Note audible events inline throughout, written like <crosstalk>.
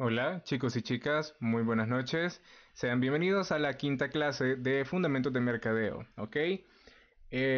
Hola chicos y chicas, muy buenas noches. Sean bienvenidos a la quinta clase de Fundamentos de Mercadeo, ¿ok? Eh,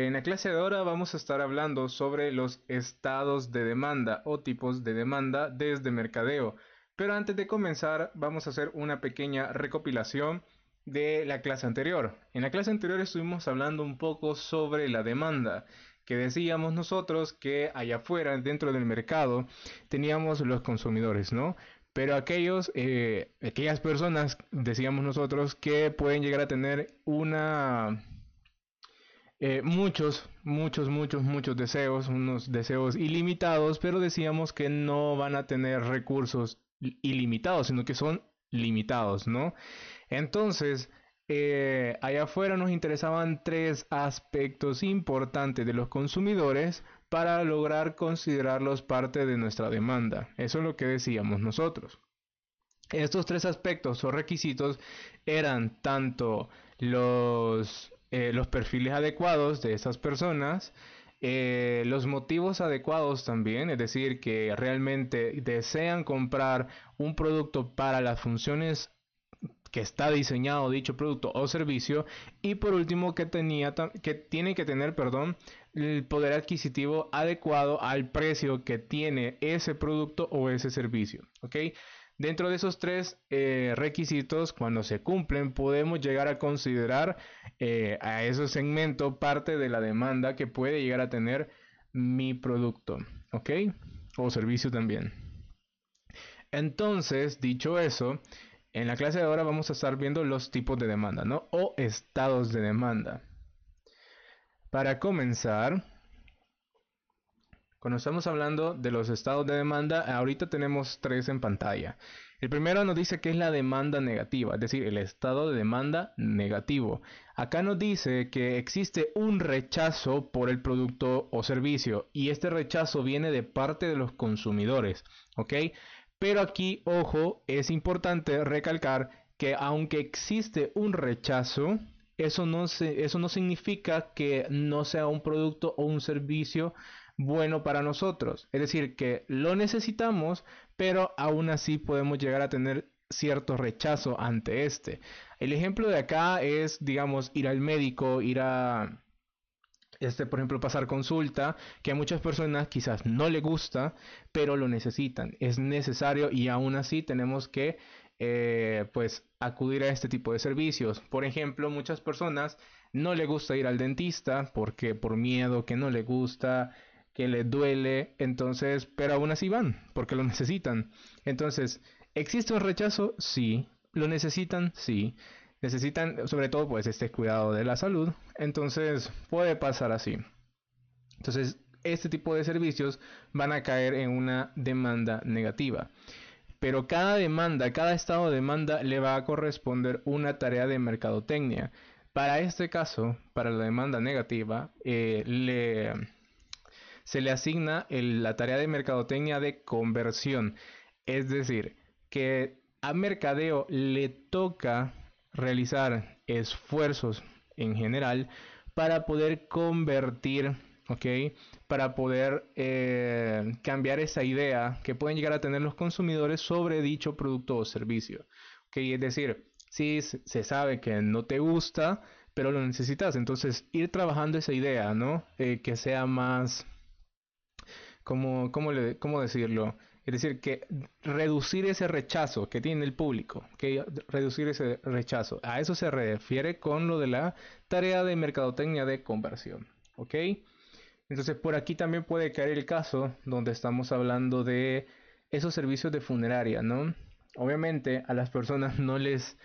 en la clase de ahora vamos a estar hablando sobre los estados de demanda o tipos de demanda desde mercadeo. Pero antes de comenzar vamos a hacer una pequeña recopilación de la clase anterior. En la clase anterior estuvimos hablando un poco sobre la demanda, que decíamos nosotros que allá afuera, dentro del mercado, teníamos los consumidores, ¿no? Pero aquellos, eh, aquellas personas, decíamos nosotros, que pueden llegar a tener una... Eh, muchos, muchos, muchos, muchos deseos, unos deseos ilimitados, pero decíamos que no van a tener recursos ilimitados, sino que son limitados, ¿no? Entonces, eh, allá afuera nos interesaban tres aspectos importantes de los consumidores para lograr considerarlos parte de nuestra demanda. Eso es lo que decíamos nosotros. Estos tres aspectos o requisitos eran tanto los, eh, los perfiles adecuados de esas personas, eh, los motivos adecuados también, es decir, que realmente desean comprar un producto para las funciones que está diseñado dicho producto o servicio y por último que tenía que tiene que tener perdón el poder adquisitivo adecuado al precio que tiene ese producto o ese servicio ok dentro de esos tres eh, requisitos cuando se cumplen podemos llegar a considerar eh, a ese segmento parte de la demanda que puede llegar a tener mi producto ok o servicio también entonces dicho eso en la clase de ahora vamos a estar viendo los tipos de demanda, ¿no? O estados de demanda. Para comenzar, cuando estamos hablando de los estados de demanda, ahorita tenemos tres en pantalla. El primero nos dice que es la demanda negativa, es decir, el estado de demanda negativo. Acá nos dice que existe un rechazo por el producto o servicio y este rechazo viene de parte de los consumidores, ¿ok? Pero aquí, ojo, es importante recalcar que aunque existe un rechazo, eso no, significa que no sea un producto o un servicio bueno para nosotros. Es decir, que lo necesitamos, pero aún así podemos llegar a tener cierto rechazo ante este. El ejemplo de acá es, digamos, ir al médico, ir a este, por ejemplo, pasar consulta, que a muchas personas quizás no le gusta, pero lo necesitan, es necesario y aún así tenemos que, eh, pues, acudir a este tipo de servicios. Por ejemplo, muchas personas no le gusta ir al dentista porque por miedo que no le gusta, que le duele, entonces, pero aún así van, porque lo <laughs> necesitan. Entonces, ¿existe un rechazo? Sí. ¿Lo necesitan? Sí necesitan sobre todo pues este cuidado de la salud. Entonces puede pasar así. Entonces este tipo de servicios van a caer en una demanda negativa. Pero cada demanda, cada estado de demanda le va a corresponder una tarea de mercadotecnia. Para este caso, para la demanda negativa, eh, le, se le asigna la tarea de mercadotecnia de conversión. Es decir, que a mercadeo le toca realizar esfuerzos en general para poder convertir, ¿ok? Para poder eh, cambiar esa idea que pueden llegar a tener los consumidores sobre dicho producto o servicio, ¿ok? Es decir, si se sabe que no te gusta, pero lo necesitas, entonces ir trabajando esa idea, ¿no? Eh, que sea más, como, cómo, ¿cómo decirlo? Es decir, que reducir ese rechazo que tiene el público, que reducir ese rechazo, a eso se refiere con lo de la tarea de mercadotecnia de conversión. ¿Ok? Entonces por aquí también puede caer el caso donde estamos hablando de esos servicios de funeraria, ¿no? Obviamente a las personas no les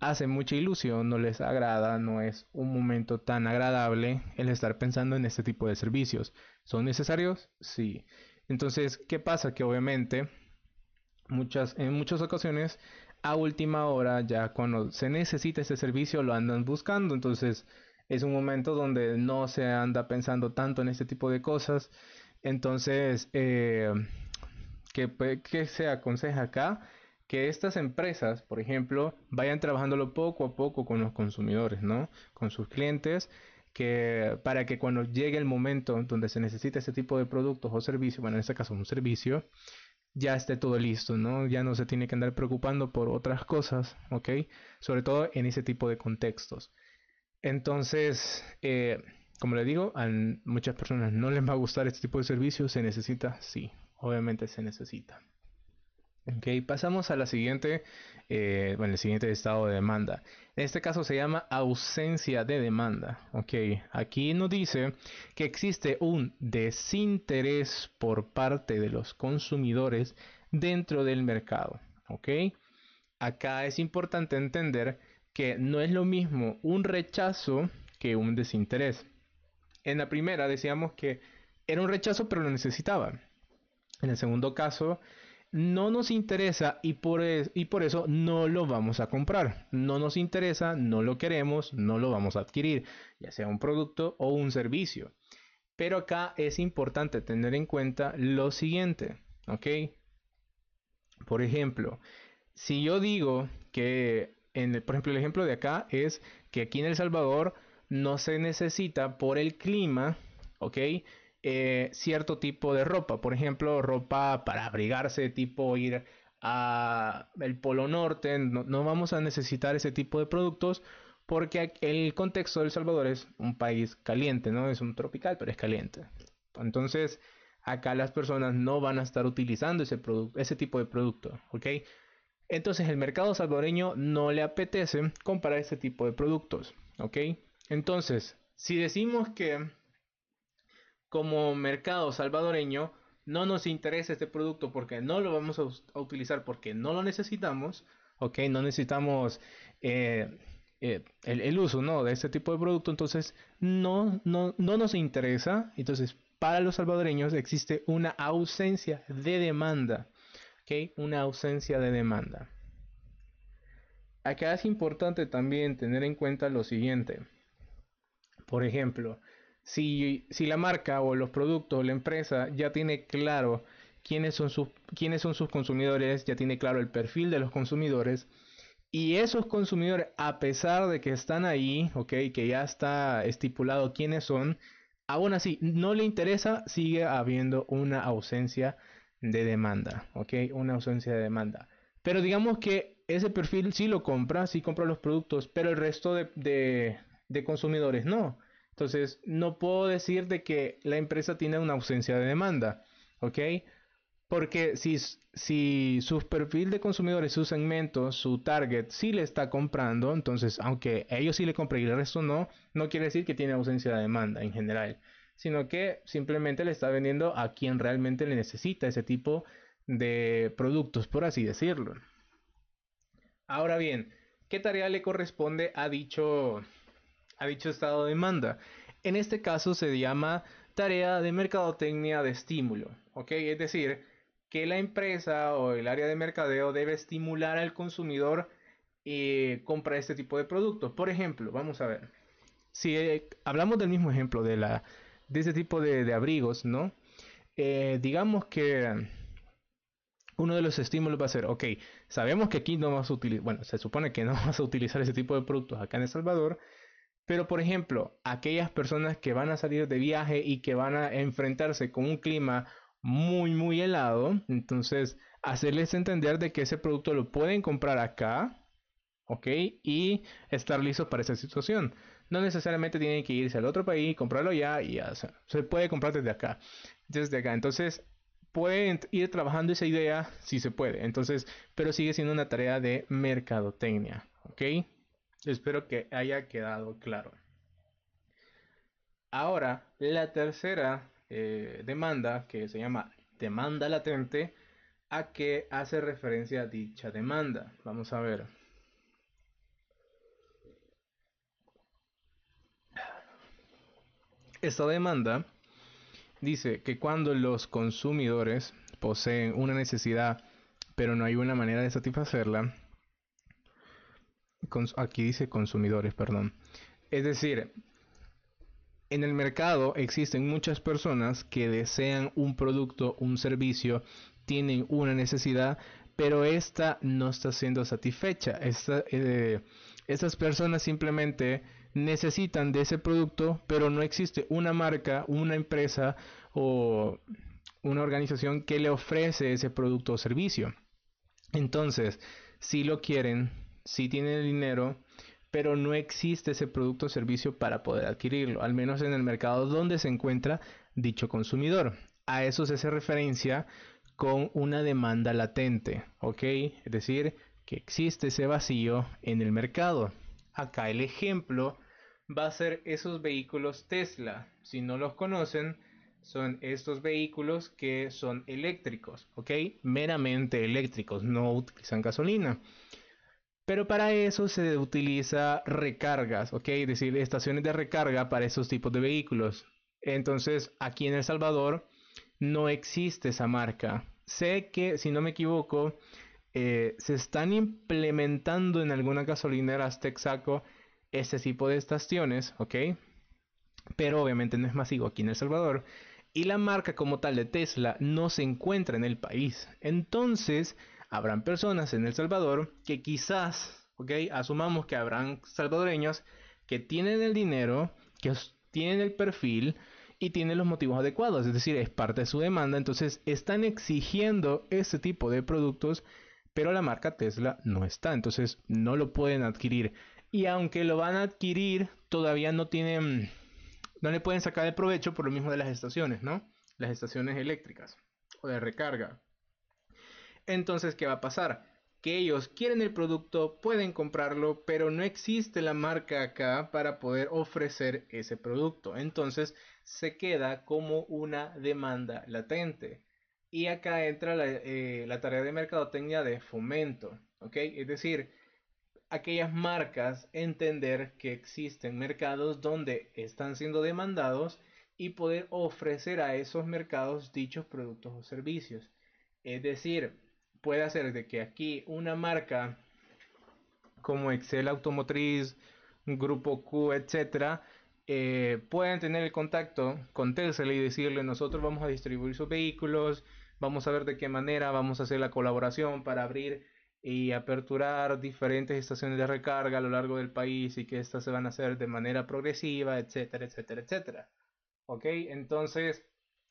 hace mucha ilusión, no les agrada, no es un momento tan agradable el estar pensando en este tipo de servicios. ¿Son necesarios? Sí. Entonces, ¿qué pasa? Que obviamente muchas, en muchas ocasiones a última hora, ya cuando se necesita ese servicio, lo andan buscando. Entonces, es un momento donde no se anda pensando tanto en este tipo de cosas. Entonces, eh, ¿qué, se aconseja acá? Que estas empresas, por ejemplo, vayan trabajándolo poco a poco con los consumidores, ¿no? Con sus clientes que para que cuando llegue el momento donde se necesita ese tipo de productos o servicios, bueno, en este caso un servicio, ya esté todo listo, ¿no? Ya no se tiene que andar preocupando por otras cosas, ¿ok? Sobre todo en ese tipo de contextos. Entonces, eh, como le digo, a muchas personas no les va a gustar este tipo de servicios, se necesita, sí, obviamente se necesita pasamos a la siguiente, eh, bueno, el siguiente estado de demanda. En este caso se llama ausencia de demanda. aquí nos dice que existe un desinterés por parte de los consumidores dentro del mercado. Ok, acá es importante entender que no es lo mismo un rechazo que un desinterés. En la primera decíamos que era un rechazo pero lo necesitaba. En el segundo caso no nos interesa y por, y por eso no lo vamos a comprar. No nos interesa, no lo queremos, no lo vamos a adquirir, ya sea un producto o un servicio. Pero acá es importante tener en cuenta lo siguiente, ¿ok? Por ejemplo, si yo digo que, en el, por ejemplo, el ejemplo de acá es que aquí en El Salvador no se necesita por el clima, ¿ok? Eh, cierto tipo de ropa. Por ejemplo, ropa para abrigarse, tipo ir a el Polo Norte. No, vamos a necesitar ese tipo de productos porque el contexto de El Salvador es un país caliente, ¿no? Es un tropical, pero es caliente. Entonces, acá las personas no van a estar utilizando ese, ese tipo de producto, ¿ok? Entonces, el mercado salvadoreño no le apetece comprar ese tipo de productos, ¿ok? Entonces, si decimos que como mercado salvadoreño no nos interesa este producto porque no lo vamos a, utilizar porque no lo necesitamos, ¿ok? No necesitamos eh, eh, el, uso, ¿no? De este tipo de producto, entonces no, no, no nos interesa, entonces para los salvadoreños existe una ausencia de demanda, ¿ok? Una ausencia de demanda. Acá es importante también tener en cuenta lo siguiente. Por ejemplo, si, si la marca o los productos o la empresa ya tiene claro quiénes son, sus, quiénes son sus consumidores, ya tiene claro el perfil de los consumidores, y esos consumidores, a pesar de que están ahí, que ya está estipulado quiénes son, aún así no le interesa, sigue habiendo una ausencia de demanda, una ausencia de demanda. Pero digamos que ese perfil sí lo compra, sí compra los productos, pero el resto de, de, de consumidores no. Entonces, no puedo decir de que la empresa tiene una ausencia de demanda, ¿ok? Porque si, si su perfil de consumidores, su segmento, su target sí le está comprando, entonces aunque ellos sí le compren y el resto no, no quiere decir que tiene ausencia de demanda en general, sino que simplemente le está vendiendo a quien realmente le necesita ese tipo de productos, por así decirlo. Ahora bien, ¿qué tarea le corresponde a dicho a dicho estado de demanda. En este caso se llama tarea de mercadotecnia de estímulo, ¿ok? Es decir, que la empresa o el área de mercadeo debe estimular al consumidor ...y eh, compra este tipo de productos. Por ejemplo, vamos a ver, si eh, hablamos del mismo ejemplo de, la, de ese tipo de, abrigos, ¿no? Eh, digamos que uno de los estímulos va a ser, ok, sabemos que aquí no vamos a utilizar, bueno, se supone que no <laughs> vas a utilizar ese tipo de productos acá en El Salvador, pero, por ejemplo, aquellas personas que van a salir de viaje y que van a enfrentarse con un clima muy, muy helado, entonces hacerles entender de que ese producto lo pueden comprar acá, ¿ok? Y estar listos para esa situación. No necesariamente tienen que irse al otro país, y comprarlo ya y ya. sea, se puede comprar desde acá. Desde acá. Entonces, pueden ir trabajando esa idea si se puede. Entonces, pero sigue siendo una tarea de mercadotecnia, ¿ok? Espero que haya quedado claro. Ahora, la tercera eh, demanda, que se llama demanda latente, a qué hace referencia dicha demanda. Vamos a ver. Esta demanda dice que cuando los consumidores poseen una necesidad pero no hay una manera de satisfacerla, aquí dice consumidores, perdón. Es decir, en el mercado existen muchas personas que desean un producto, un servicio, tienen una necesidad, pero esta no está siendo satisfecha. Eh, estas personas simplemente necesitan de ese producto, pero no existe una marca, una empresa o una organización que le ofrece ese producto o servicio. Entonces, si lo quieren, si tiene dinero, pero no existe ese producto o servicio para poder adquirirlo, al menos en el mercado donde se encuentra dicho consumidor. A eso se hace referencia con una demanda latente, ¿ok? Es decir, que existe ese vacío en el mercado. Acá el ejemplo va a ser esos vehículos Tesla. Si no los conocen, son estos vehículos que son eléctricos, ¿ok? Meramente eléctricos, no utilizan gasolina. Pero para eso se utiliza recargas, ¿ok? Es decir, estaciones de recarga para esos tipos de vehículos. Entonces, aquí en El Salvador no existe esa marca. Sé que, si no me equivoco, eh, se están implementando en alguna gasolineras Texaco este tipo de estaciones, ¿ok? Pero obviamente no es masivo aquí en El Salvador. Y la marca como tal de Tesla no se encuentra en el país. Entonces, habrán personas en El Salvador que quizás, ok, asumamos que habrán salvadoreños que tienen el dinero, que tienen el perfil y tienen los motivos adecuados, es decir, es parte de su demanda, entonces están exigiendo este tipo de productos, pero la marca Tesla no está, entonces no lo pueden adquirir. Y aunque lo van a adquirir, todavía no tienen, no le pueden sacar el provecho por lo mismo de las estaciones, ¿no? Las estaciones eléctricas o de recarga. Entonces, ¿qué va a pasar? Que ellos quieren el producto, pueden comprarlo, pero no existe la marca acá para poder ofrecer ese producto. Entonces, se queda como una demanda latente. Y acá entra la, eh, tarea de mercadotecnia de fomento, ¿ok? Es decir, aquellas marcas entender que existen mercados donde están siendo demandados y poder ofrecer a esos mercados dichos productos o servicios. Es decir, puede hacer de que aquí una marca como Excel Automotriz, Grupo Q, etcétera, eh, puedan tener el contacto con y decirle nosotros vamos a distribuir sus vehículos, vamos a ver de qué manera vamos a hacer la colaboración para abrir y aperturar diferentes estaciones de recarga a lo largo del país y que estas se van a hacer de manera progresiva, etcétera, etcétera, etcétera. Ok, entonces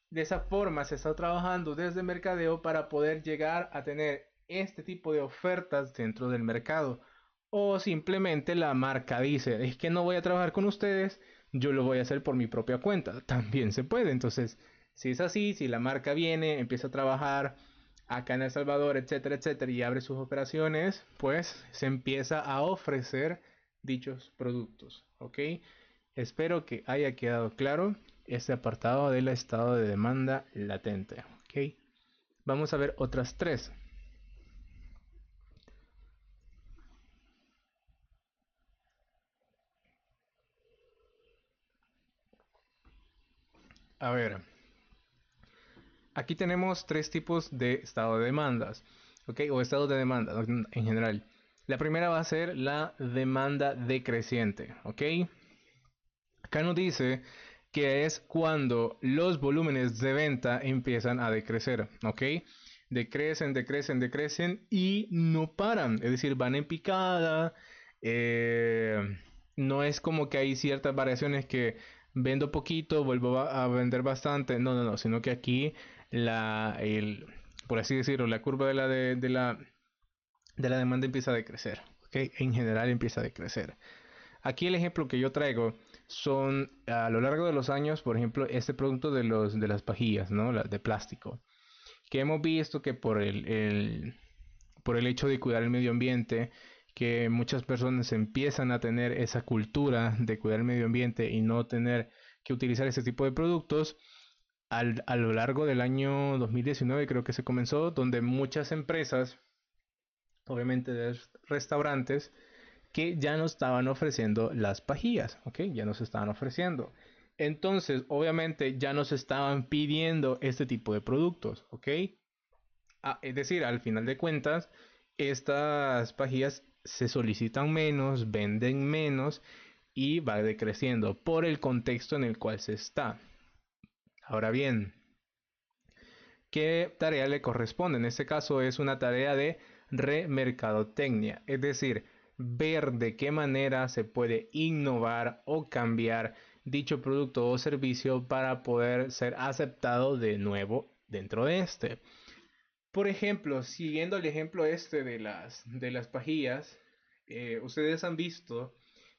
de esa forma se está trabajando desde mercadeo para poder llegar a tener este tipo de ofertas dentro del mercado. O simplemente la marca dice, es que no voy a trabajar con ustedes, yo lo voy a hacer por mi propia cuenta. <laughs> También se puede. Entonces, si es así, si la marca viene, empieza a trabajar acá en El Salvador, etcétera, etcétera, y abre sus operaciones, pues se empieza a ofrecer dichos productos. ¿Ok? Espero que haya quedado claro este apartado del estado de demanda latente. Vamos a ver otras tres. A ver, aquí tenemos tres tipos de estado de demandas, ¿ok? O estado de demanda en general. La primera va a ser la demanda decreciente, ¿ok? Acá nos dice que es cuando los volúmenes de venta empiezan a decrecer, ¿ok? Decrecen, decrecen, decrecen y no paran, es decir, van en picada, eh, no es como que hay ciertas variaciones que vendo poquito, vuelvo a vender bastante, no, no, no, sino que aquí la, por así decirlo, la curva de la, la, de la demanda empieza a decrecer, ¿ok? En general empieza a decrecer. Aquí el ejemplo que yo traigo son a lo largo de los años, por ejemplo, este producto de, los, de las pajillas, ¿no? de plástico, que hemos visto que por el, el, por el hecho de cuidar el medio ambiente, que muchas personas empiezan a tener esa cultura de cuidar el medio ambiente y no tener que utilizar ese tipo de productos, al, a lo largo del año 2019 creo que se comenzó, donde muchas empresas, obviamente de restaurantes, que ya no estaban ofreciendo las pajillas, ¿ok? Ya nos estaban ofreciendo. Entonces, obviamente, ya nos estaban pidiendo este tipo de productos, ¿ok? Ah, es decir, al final de cuentas, estas pajillas se solicitan menos, venden menos y va decreciendo por el contexto en el cual se está. Ahora bien, ¿qué tarea le corresponde? En este caso es una tarea de remercadotecnia, es decir, ver de qué manera se puede innovar o cambiar dicho producto o servicio para poder ser aceptado de nuevo dentro de este. Por ejemplo, siguiendo el ejemplo este de las, de las pajillas, eh, ustedes han visto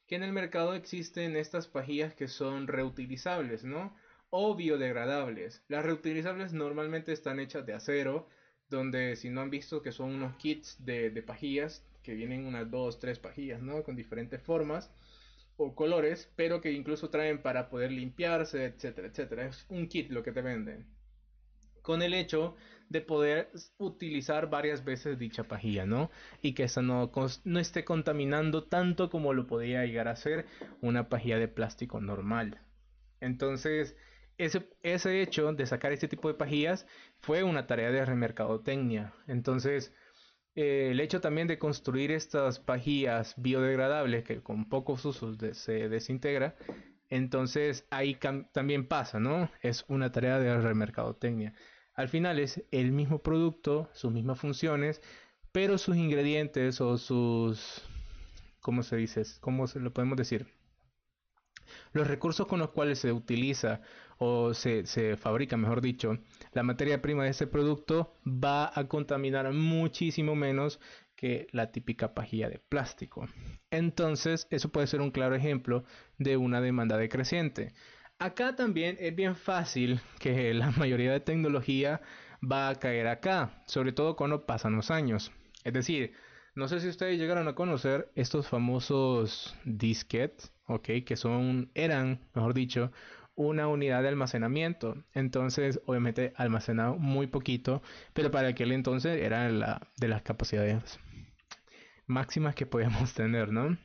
que en el mercado existen estas pajillas que son reutilizables, ¿no? O biodegradables. Las reutilizables normalmente están hechas de acero, donde si no han visto que son unos kits de, de pajillas que vienen unas dos, tres pajillas, ¿no? Con diferentes formas o colores, pero que incluso traen para poder limpiarse, etcétera, etcétera. Es un kit lo que te venden. Con el hecho de poder utilizar varias veces dicha pajilla, ¿no? Y que esa no, no esté contaminando tanto como lo podría llegar a ser una pajilla de plástico normal. Entonces, ese, ese, hecho de sacar este tipo de pajillas fue una tarea de remercadotecnia. Entonces, eh, el hecho también de construir estas pajillas biodegradables que con pocos usos se desintegra, entonces ahí también pasa, ¿no? Es una tarea de remercadotecnia. Al final es el mismo producto, sus mismas funciones, pero sus ingredientes o sus... ¿Cómo se dice? ¿Cómo se lo podemos decir? Los recursos con los cuales se utiliza o se, fabrica, mejor dicho, la materia prima de ese producto va a contaminar muchísimo menos que la típica pajilla de plástico. Entonces, eso puede ser un claro ejemplo de una demanda decreciente. Acá también es bien fácil que <laughs> la mayoría de tecnología va a caer acá, sobre todo cuando pasan los años. Es decir, no sé si ustedes llegaron a conocer estos famosos disquetes, ok, que son, eran, mejor dicho, una unidad de almacenamiento. Entonces, obviamente, almacenado muy poquito, pero para aquel entonces era la, de las capacidades máximas que podíamos <laughs> tener, ¿no?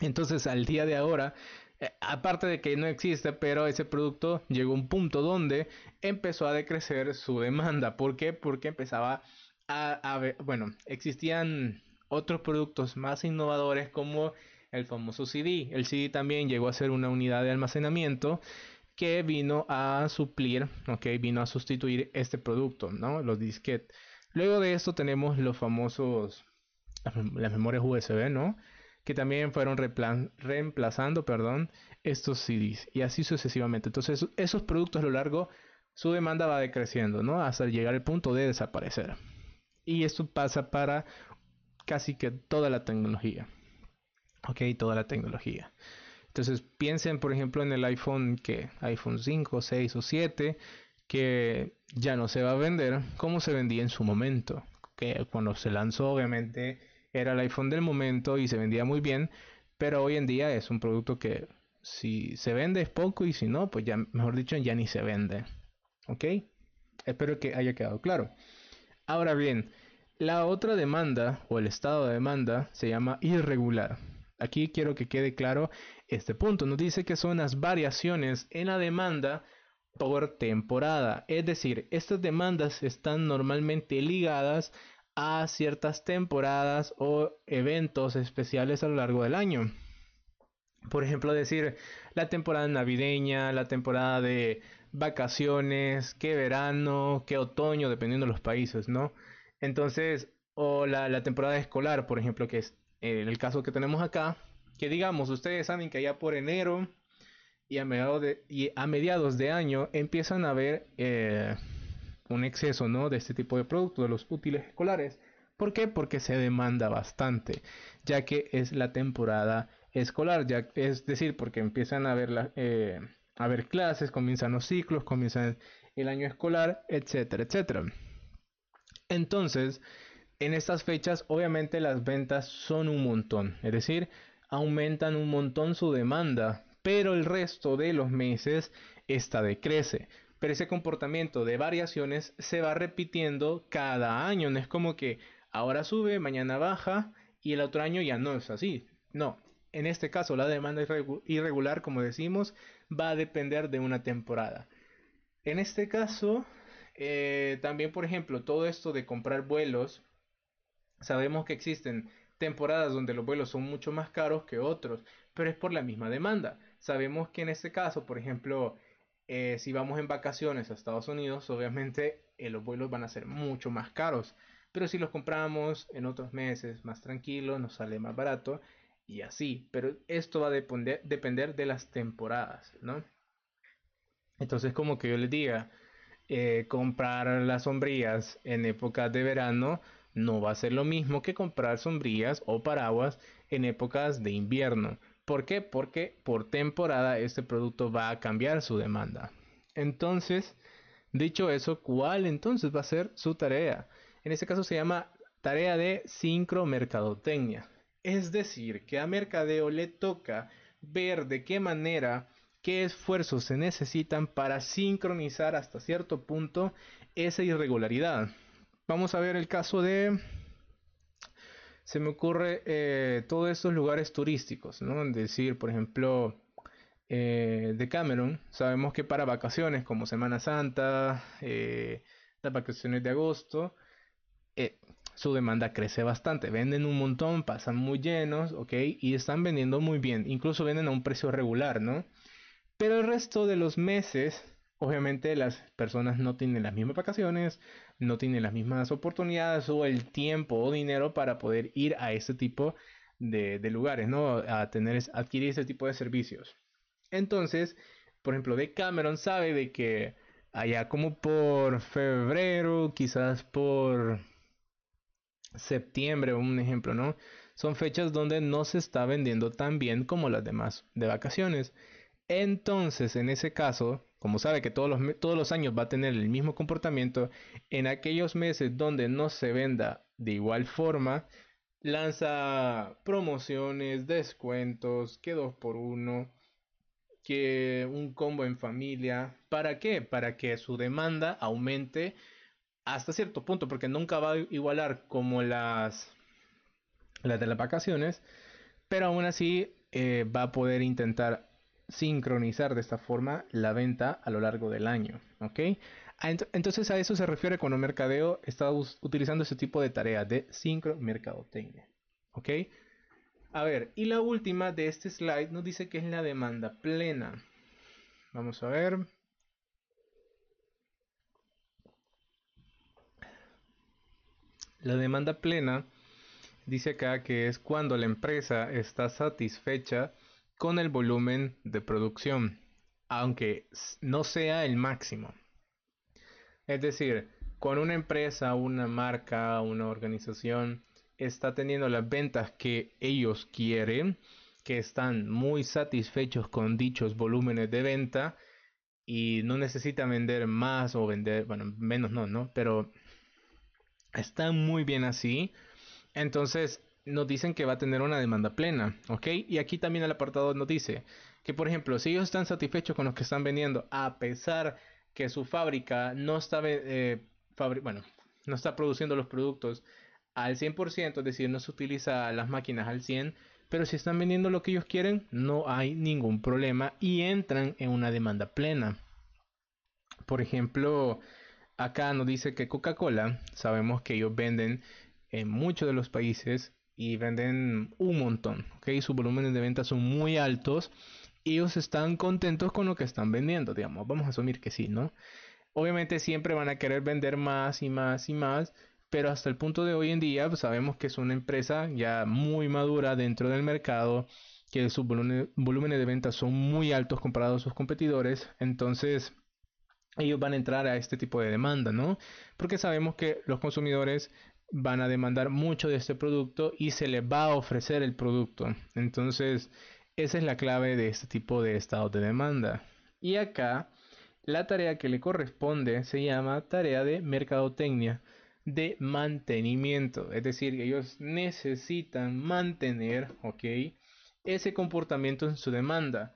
Entonces, al día de ahora, eh, aparte de que no existe, pero ese producto llegó a un punto donde empezó a decrecer su demanda. ¿Por qué? Porque empezaba a, haber, bueno, existían otros productos más innovadores como el famoso CD. El CD también llegó a ser una unidad de almacenamiento que vino a suplir, ok, vino a sustituir este producto, ¿no? Los disquetes. Luego de esto tenemos los famosos, las memorias USB, ¿no? Que también fueron reemplazando, perdón, estos CDs y así sucesivamente. Entonces esos productos a lo largo, su demanda va decreciendo, ¿no? Hasta llegar al punto de desaparecer. Y esto pasa para casi que toda la tecnología. Ok, toda la tecnología. Entonces piensen, por ejemplo, en el iPhone que iPhone 5, 6 o 7 que ya no se va a vender como se vendía en su momento. Que cuando se lanzó, obviamente, era el iPhone del momento y se vendía muy bien, pero hoy en día es un producto que si se vende es poco y si no, pues ya, mejor dicho, ya ni se vende. ¿Ok? Espero que haya quedado claro. Ahora bien, la otra demanda o el estado de demanda se llama irregular. Aquí quiero que quede claro este punto. Nos dice que son las variaciones en la demanda por temporada. Es decir, estas demandas están normalmente ligadas a ciertas temporadas o eventos especiales a lo largo del año. Por ejemplo, decir la temporada navideña, la temporada de vacaciones, qué verano, qué otoño, dependiendo de los países, ¿no? Entonces, o la, la temporada escolar, por ejemplo, que es eh, en el caso que tenemos acá, que digamos, ustedes saben que ya por enero y a mediados de, año empiezan a haber... Eh, un exceso ¿no? de este tipo de productos, de los útiles escolares. ¿Por qué? Porque se demanda bastante, ya que es la temporada escolar, es decir, porque empiezan a haber... Eh, a ver clases, comienzan los ciclos, comienzan el año escolar, etcétera, etcétera. Entonces, en estas fechas obviamente las ventas son un montón, es decir, aumentan un montón su demanda, pero el resto de los meses esta decrece. Pero ese comportamiento de variaciones se va repitiendo cada año, no es como que ahora sube, mañana baja y el otro año ya no es así. No, en este caso la demanda irregular, como decimos, va a depender de una temporada. En este caso, eh, también por ejemplo, todo esto de comprar vuelos Sabemos que existen temporadas donde los vuelos son mucho más caros que otros, pero es por la misma demanda. Sabemos que en este caso, por ejemplo, eh, si vamos en vacaciones a Estados Unidos, obviamente eh, los vuelos van a ser mucho más caros. Pero si los compramos en otros meses más tranquilos, nos sale más barato y así. Pero esto va a depender, de las temporadas, ¿no? Entonces, como que yo les diga, eh, comprar las sombrillas en épocas de verano no va a ser lo mismo que comprar sombrillas o paraguas en épocas de invierno. ¿Por qué? Porque por temporada este producto va a cambiar su demanda. Entonces, dicho eso, ¿cuál entonces va a ser su tarea? En este caso se llama tarea de sincromercadotecnia. Es decir, que a mercadeo le toca ver de qué manera, qué esfuerzos se necesitan para sincronizar hasta cierto punto esa irregularidad. Vamos a ver el caso de se me ocurre eh, todos estos lugares turísticos, ¿no? Decir, por ejemplo, eh, de Cameron, sabemos que para vacaciones como Semana Santa, eh, las vacaciones de agosto, su demanda crece bastante. Venden un montón, pasan muy llenos, ¿ok? Y están vendiendo muy bien, incluso venden a un precio regular, ¿no? Pero el resto de los meses, obviamente las personas no tienen las mismas vacaciones, no tiene las mismas oportunidades o el tiempo o dinero para poder ir a ese tipo de, lugares, ¿no? A tener, adquirir ese tipo de servicios. Entonces, por ejemplo, de Cameron sabe de que allá como por febrero, quizás por septiembre, un ejemplo, ¿no? Son fechas donde no se está vendiendo tan bien como las demás de vacaciones. Entonces, en ese caso, como sabe que todos los, todos los años va a tener el mismo comportamiento, en aquellos meses donde no se venda de igual forma, lanza promociones, descuentos, que dos por uno, que un combo en familia. ¿Para qué? Para que su demanda aumente hasta cierto punto, porque nunca va a igualar como las, las de las vacaciones, pero aún así eh, va a poder intentar sincronizar de esta forma la venta a lo largo del año. ¿ok? Ah, entonces a eso se refiere cuando mercadeo está utilizando ese tipo de tarea de sincro mercadotecnia. ¿ok? A ver, y la última de este slide nos dice que es la demanda plena. Vamos a ver. La demanda plena dice acá que es cuando la empresa está satisfecha con el volumen de producción, aunque no sea el máximo. Es decir, con una empresa, una marca, una organización está teniendo las ventas que ellos quieren, que están muy satisfechos con dichos volúmenes de venta y no necesitan vender más o vender, bueno, menos no, ¿no? Pero están muy bien así. Entonces nos dicen que va a tener una demanda plena, ¿ok? Y aquí también el apartado nos dice que, por ejemplo, si ellos están satisfechos con los que están vendiendo, a pesar que su fábrica no está, eh, bueno, no está produciendo los productos al 100%, es decir, no se utiliza las máquinas al 100%, pero si están vendiendo lo que ellos quieren, no hay ningún problema y entran en una demanda plena. Por ejemplo, acá nos dice que Coca-Cola, sabemos que ellos venden en muchos de los países y venden un montón, ¿ok? Sus volúmenes de ventas son muy altos ellos están contentos con lo que están vendiendo, digamos, vamos a asumir que sí, ¿no? Obviamente siempre van a querer vender más y más y más, pero hasta el punto de hoy en día pues, sabemos que es una empresa ya muy madura dentro del mercado, que sus volúmenes de ventas son muy altos comparados a sus competidores, entonces ellos van a entrar a este tipo de demanda, ¿no? Porque sabemos que los consumidores van a demandar mucho de este producto y se les va a ofrecer el producto. Entonces, esa es la clave de este tipo de estado de demanda. Y acá, la tarea que le corresponde se llama tarea de mercadotecnia, de mantenimiento. Es decir, ellos necesitan mantener, okay Ese comportamiento en su demanda.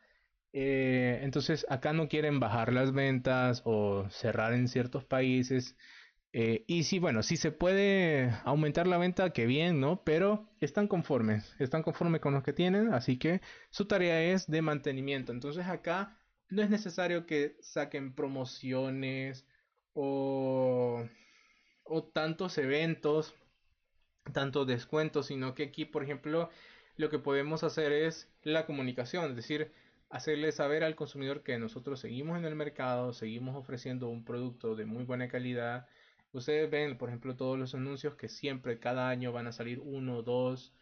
Eh, entonces, acá no quieren bajar las ventas o cerrar en ciertos países, eh, y si, bueno, si se puede aumentar la venta, que bien, ¿no? Pero están conformes, están conformes con los que tienen, así que su tarea es de mantenimiento. Entonces acá no es necesario que saquen promociones o, o tantos eventos, tantos descuentos, sino que aquí, por ejemplo, lo que podemos hacer es la comunicación, es decir, hacerle saber al consumidor que nosotros seguimos en el mercado, seguimos ofreciendo un producto de muy buena calidad Ustedes ven, por ejemplo, todos los anuncios que siempre, cada año van a salir uno, dos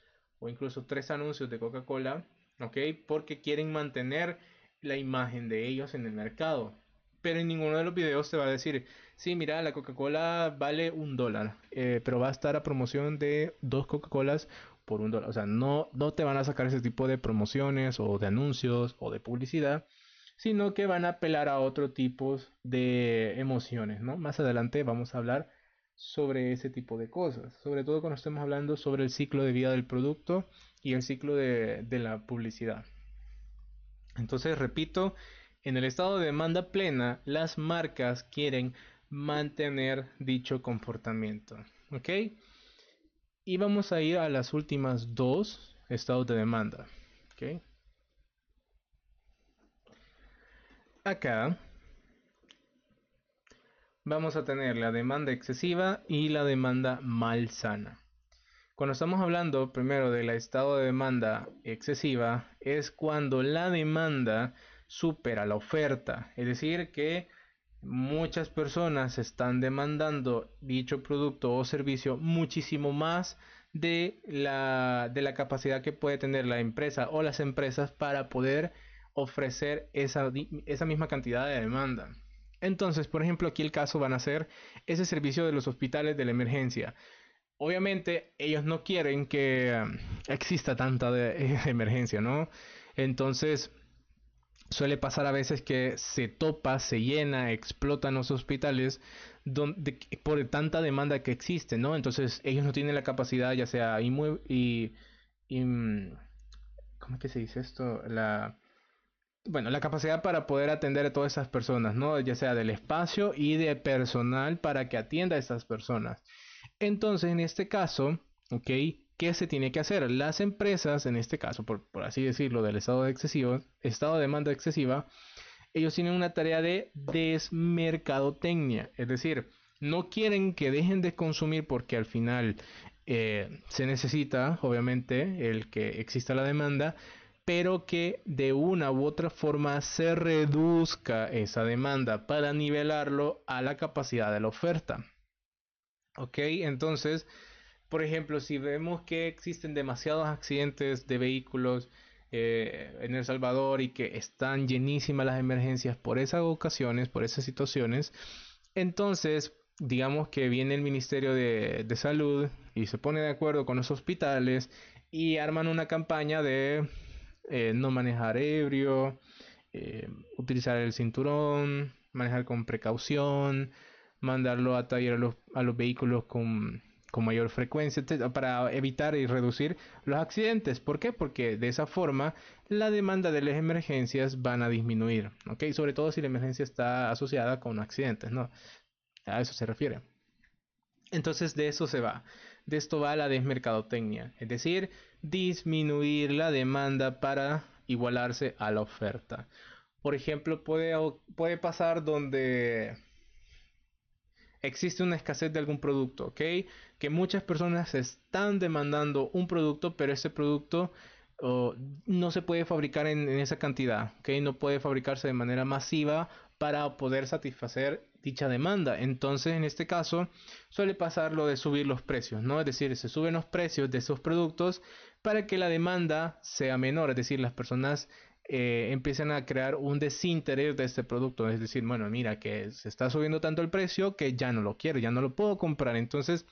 o incluso tres anuncios de Coca-Cola, ¿ok? Porque quieren mantener la imagen de ellos en el mercado. Pero en ninguno de los videos se va a decir, sí, mira, la Coca-Cola vale un dólar, eh, pero va a estar a promoción de dos Coca-Colas por un dólar. O sea, no, no te van a sacar ese tipo de promociones o de anuncios o de publicidad sino que van a apelar a otro tipo de emociones, ¿no? Más adelante vamos a hablar sobre ese tipo de cosas, sobre todo cuando estemos hablando sobre el ciclo de vida del producto y el ciclo de, la publicidad. Entonces, repito, en el estado de demanda plena, las marcas quieren mantener dicho comportamiento, ¿ok? Y vamos a ir a las últimas dos estados de demanda, ¿ok? Acá vamos a tener la demanda excesiva y la demanda malsana. Cuando estamos hablando primero del estado de demanda excesiva, es cuando la demanda supera la oferta. Es decir, que muchas personas están demandando dicho producto o servicio muchísimo más de la, de la capacidad que puede tener la empresa o las empresas para poder ofrecer esa, misma cantidad de demanda. Entonces, por ejemplo, aquí el caso van a ser ese servicio de los hospitales de la emergencia. Obviamente, ellos no quieren que um, exista tanta <laughs> de, emergencia, ¿no? Entonces, suele pasar a veces que se topa, se llena, explotan los hospitales por tanta demanda que existe, ¿no? Entonces, ellos no tienen la capacidad, ya sea y mm, ¿cómo es que se dice esto? La bueno, la capacidad para poder atender a todas esas personas, ¿no? Ya sea del espacio y de personal para que atienda a esas personas. Entonces, en este caso, ¿ok? ¿Qué se tiene que hacer? Las empresas, en este caso, por, por así decirlo, del estado de excesivo, estado de demanda excesiva, ellos tienen una tarea de desmercadotecnia, es decir, no quieren que dejen de consumir porque al final eh, se necesita, obviamente, el que exista la demanda, pero que de una u otra forma se reduzca esa demanda para nivelarlo a la capacidad de la oferta. Ok, entonces, por ejemplo, si vemos que existen demasiados accidentes de vehículos eh, en El Salvador y que están llenísimas las emergencias por esas ocasiones, por esas situaciones, entonces digamos que viene el Ministerio de, Salud y se pone de acuerdo con los hospitales y arman una campaña de eh, no manejar ebrio, eh, utilizar el cinturón, manejar con precaución, mandarlo a taller a los, vehículos con, mayor frecuencia, para evitar y reducir los accidentes. ¿Por qué? Porque de esa forma la demanda de las emergencias van a disminuir, ¿ok? Sobre todo si la emergencia está asociada con accidentes, ¿no? A eso se refiere. Entonces de eso se va. De esto va la desmercadotecnia, es decir, disminuir la demanda para igualarse a la oferta. Por ejemplo, puede, pasar donde existe una escasez de algún producto, ¿ok? Que muchas personas están demandando un producto, pero ese producto oh, no se puede fabricar en, esa cantidad, ¿ok? No puede fabricarse de manera masiva para poder satisfacer dicha demanda. Entonces, en este caso, suele pasar lo de subir los precios, ¿no? Es decir, se suben los precios de esos productos para que la demanda sea menor, es decir, las personas eh, empiezan a crear un desinterés de este producto, es decir, bueno, mira que se está subiendo tanto el precio que ya no lo quiero, ya no lo puedo comprar, entonces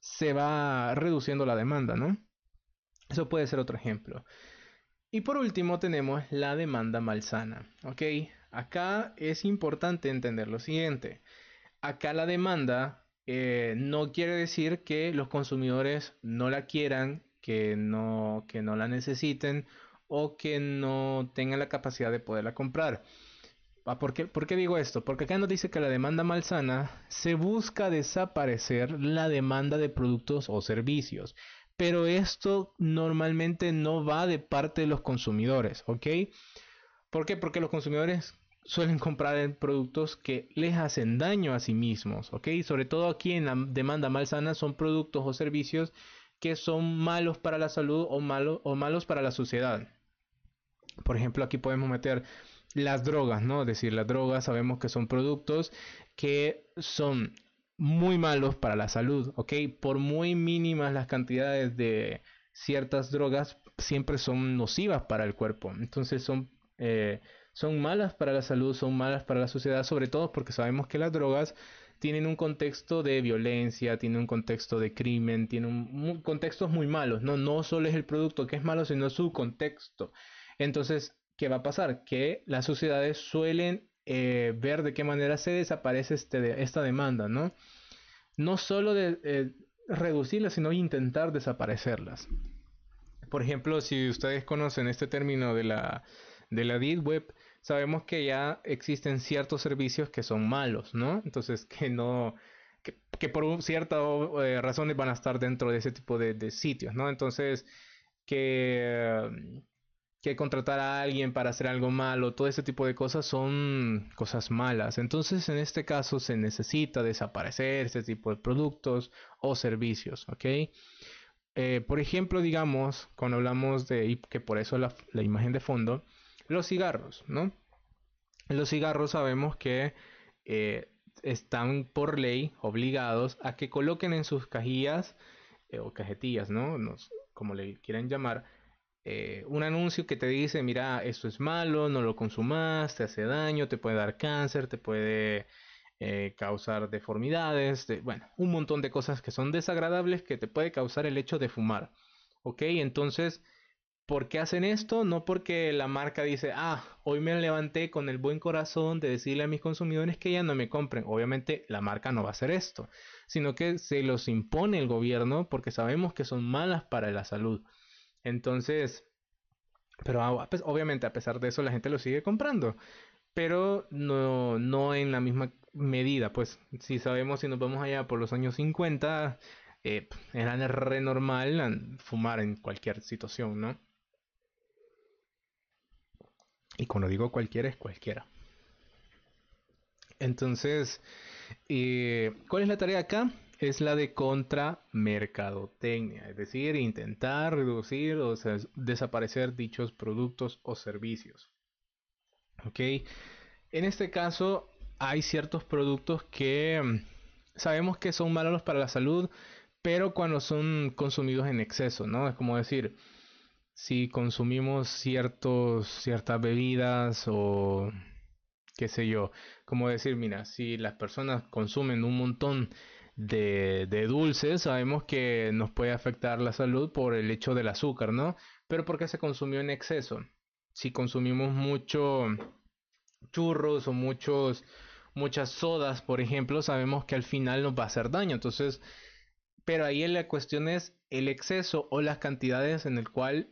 se va reduciendo la demanda, ¿no? Eso puede ser otro ejemplo. Y por último tenemos la demanda malsana, ¿ok? Acá es importante entender lo siguiente. Acá la demanda eh, no quiere decir que los consumidores no la quieran, que no, que no la necesiten o que no tengan la capacidad de poderla comprar. Ah, ¿Por qué, ¿Por qué, digo esto? Porque acá nos dice que la demanda malsana se busca desaparecer la demanda de productos o servicios. Pero esto normalmente no va de parte de los consumidores, ¿ok? ¿Por qué? Porque los consumidores suelen comprar productos que les hacen daño a sí mismos, ¿ok? Sobre todo aquí en la demanda malsana son productos o servicios que son malos para la salud o, o malos para la sociedad. Por ejemplo, aquí podemos meter las drogas, ¿no? Es decir, las drogas sabemos que son productos que son muy malos para la salud, ¿ok? Por muy mínimas las cantidades de ciertas drogas, siempre son nocivas para el cuerpo. Entonces son eh, son malas para la salud, son malas para la sociedad, sobre todo porque sabemos que las drogas tienen un contexto de violencia, tienen un contexto de crimen, tienen un, contexto contextos muy malos, ¿no? No solo es el producto que es malo, sino su contexto. Entonces, ¿qué va a pasar? Que las sociedades suelen eh, ver de qué manera se desaparece este esta demanda, ¿no? No solo de eh, reducirlas, sino intentar desaparecerlas. Por ejemplo, si ustedes conocen este término de la de la Deep Web, sabemos que ya existen ciertos servicios que son malos, ¿no? Entonces, <laughs> que no, que, por ciertas razón eh, razones van a estar dentro de ese tipo de, sitios, ¿no? Entonces, que, que contratar a alguien para hacer algo malo, todo ese tipo de cosas son cosas malas. Entonces, en este caso, se necesita desaparecer ese tipo de productos o servicios, ¿ok? Eh, por ejemplo, digamos, cuando hablamos de, que por eso la imagen de fondo, los cigarros, ¿no? Los cigarros sabemos que eh, están por ley obligados a que coloquen en sus cajillas eh, o cajetillas, ¿no? como le quieran llamar, eh, un anuncio que te dice, mira, esto es malo, no lo consumas, te hace daño, te puede dar cáncer, te puede causar deformidades, bueno, un montón de cosas que son desagradables que te puede causar el hecho de fumar. ¿Ok? Entonces, ¿Por qué hacen esto? No porque la marca dice, ah, hoy me levanté con el buen corazón de decirle a mis consumidores que ya no me compren. Obviamente la marca no va a hacer esto, sino que se los impone el gobierno porque sabemos que son malas para la salud. Entonces, pero ah, pues, obviamente a pesar de eso la gente lo sigue comprando, pero no, no en la misma medida. Pues si sabemos, si nos vamos allá por los años 50, eh, era re normal fumar en cualquier situación, ¿no? Y cuando digo cualquiera, es cualquiera. Entonces, eh, ¿cuál es la tarea acá? Es la de contramercadotecnia, es decir, intentar reducir o desaparecer dichos productos o servicios. ¿Ok? En este caso, hay ciertos productos que mm, sabemos que son malos para la salud, pero cuando son consumidos en exceso, ¿no? Es como decir, si consumimos ciertos, ciertas bebidas o qué sé yo, como decir, mira, si las personas consumen un montón de, dulces, sabemos que nos puede afectar la salud por el hecho del azúcar, ¿no? Pero porque se consumió en exceso. Si consumimos mucho churros o muchos, muchas sodas, por ejemplo, sabemos que al final nos va a hacer daño. Entonces, pero ahí la cuestión es el exceso o las cantidades en el cual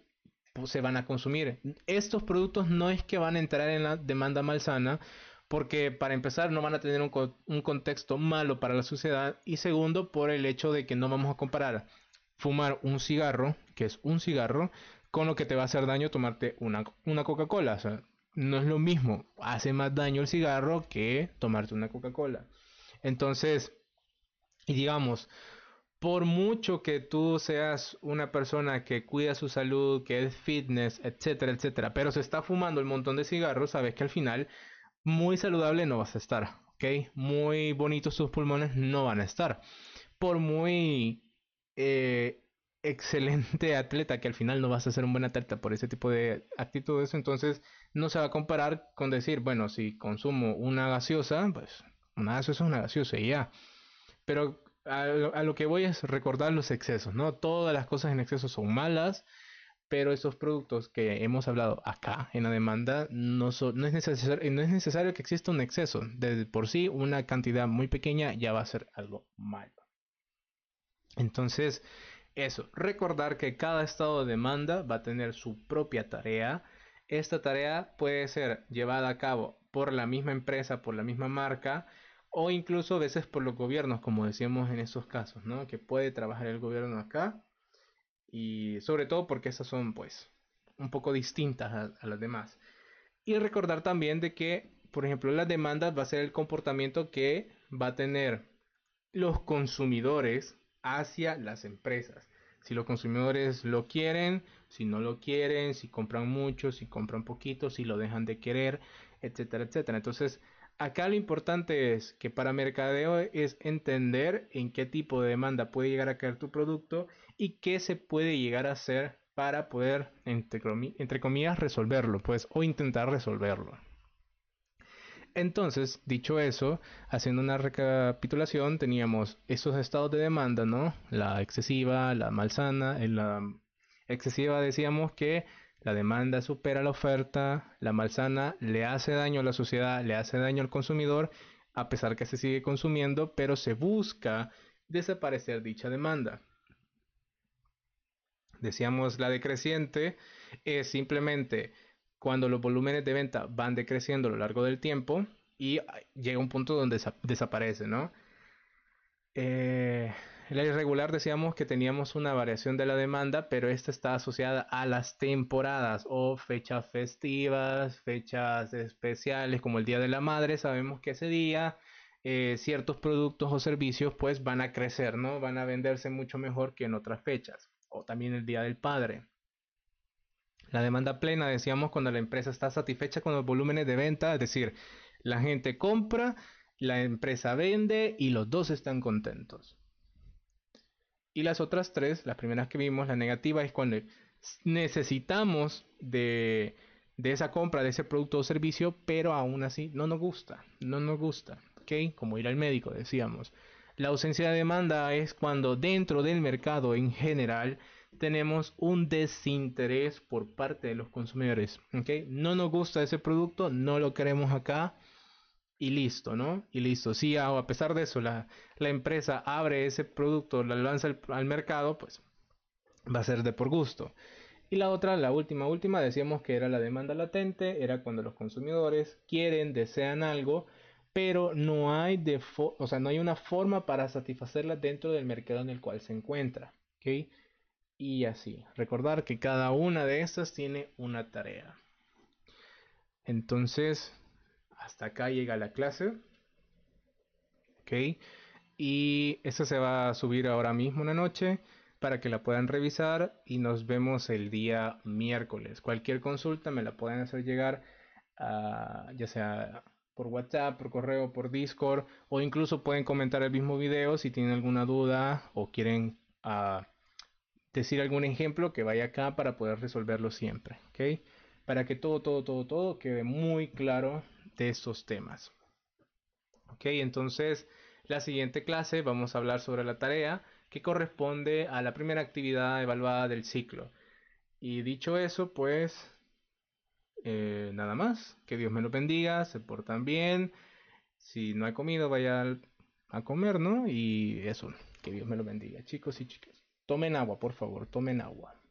se van a consumir. Estos productos no es que van a entrar en la demanda malsana, porque para empezar no van a tener un, contexto malo para la sociedad y segundo por el hecho de que no vamos a comparar fumar un cigarro, que es un cigarro, con lo que te va a hacer daño tomarte una, una Coca-Cola. O sea, no es lo mismo, hace más daño el cigarro que tomarte una Coca-Cola. Entonces, y digamos, por mucho que tú seas una persona que cuida su salud, que es fitness, etcétera, etcétera, pero se está fumando el montón de cigarros, sabes que al final muy saludable no vas a estar, ¿ok? Muy bonitos tus pulmones no van a estar. Por muy eh, excelente atleta, que al final no vas a ser un buen atleta por ese tipo de actitudes, entonces no se va a comparar con decir, bueno, si consumo una gaseosa, pues una gaseosa es una gaseosa y ya. Pero a, lo que voy es recordar los excesos, ¿no? Todas las cosas en exceso son malas, pero esos productos que hemos hablado acá en la demanda no, es, necesario, no es necesario que exista un exceso. De por sí, una cantidad muy pequeña ya va a ser algo malo. Entonces, eso, recordar que cada estado de demanda va a tener su propia tarea. Esta tarea puede ser llevada a cabo por la misma empresa, por la misma marca, o incluso a veces por los gobiernos, como decíamos en esos casos, ¿no? Que puede trabajar el gobierno acá y sobre todo porque esas son pues un poco distintas a, las demás. Y recordar también de que, por ejemplo, la demanda va a ser el comportamiento que va a tener los consumidores hacia las empresas. Si los consumidores lo quieren, si no lo quieren, si compran mucho, si compran poquito, si lo dejan de querer, etcétera, etcétera. Entonces, Acá lo importante es que para mercadeo es entender en qué tipo de demanda puede llegar a caer tu producto y qué se puede llegar a hacer para poder, entre, comillas, resolverlo, pues, o intentar resolverlo. Entonces, dicho eso, haciendo una recapitulación, teníamos esos estados de demanda, ¿no? La excesiva, la malsana, eh, la excesiva decíamos que la demanda supera la oferta, la malsana le hace daño a la sociedad, le hace daño al consumidor, a pesar que se sigue consumiendo, pero se busca desaparecer dicha demanda. Decíamos la decreciente es simplemente cuando los volúmenes de venta van decreciendo a lo largo del tiempo y llega un punto donde desaparece, ¿no? Eh, el irregular decíamos que teníamos una variación de la demanda, pero esta está asociada a las temporadas o fechas festivas, fechas especiales como el Día de la Madre. Sabemos que ese día eh, ciertos productos o servicios pues van a crecer, ¿no? Van a venderse mucho mejor que en otras fechas. O también el Día del Padre. La demanda plena, decíamos, cuando la empresa está satisfecha con los volúmenes de venta, es decir, la gente compra, la empresa vende y los dos están contentos. Y las otras tres, las primeras que vimos, la negativa es cuando necesitamos de, de esa compra, de ese producto o servicio, pero aún así no nos gusta, no nos gusta, ¿ok? Como ir al médico, decíamos. La ausencia de demanda es cuando dentro del mercado en general tenemos un desinterés por parte de los consumidores, ¿ok? No nos gusta ese producto, no lo queremos acá, y listo, ¿no? Y listo. Si a, pesar de eso la, empresa abre ese producto, la lanza al, mercado, pues va a ser de por gusto. Y la otra, la última, última, decíamos que era la demanda latente, era cuando los consumidores quieren, desean algo, pero no hay, de o sea, no hay una forma para satisfacerla dentro del mercado en el cual se encuentra. ¿Ok? Y así, recordar que cada una de estas tiene una tarea. Entonces, hasta acá llega la clase. Ok. Y esta se va a subir ahora mismo una noche para que la puedan revisar y nos vemos el día miércoles. Cualquier consulta me la pueden hacer llegar ah, ya sea por WhatsApp, por correo, por Discord o incluso pueden comentar el mismo video si tienen alguna duda o quieren ah, decir algún ejemplo que vaya acá para poder resolverlo siempre. ¿okay? Para que todo, todo, todo, todo quede muy claro de estos temas. Ok, entonces la siguiente clase vamos a hablar sobre la tarea que corresponde a la primera actividad evaluada del ciclo. Y dicho eso, pues eh, nada más. Que Dios me lo bendiga, se portan bien. Si no ha comido, vaya a comer, ¿no? Y eso, que Dios me lo bendiga. Chicos y chicas, tomen agua, por favor, tomen agua.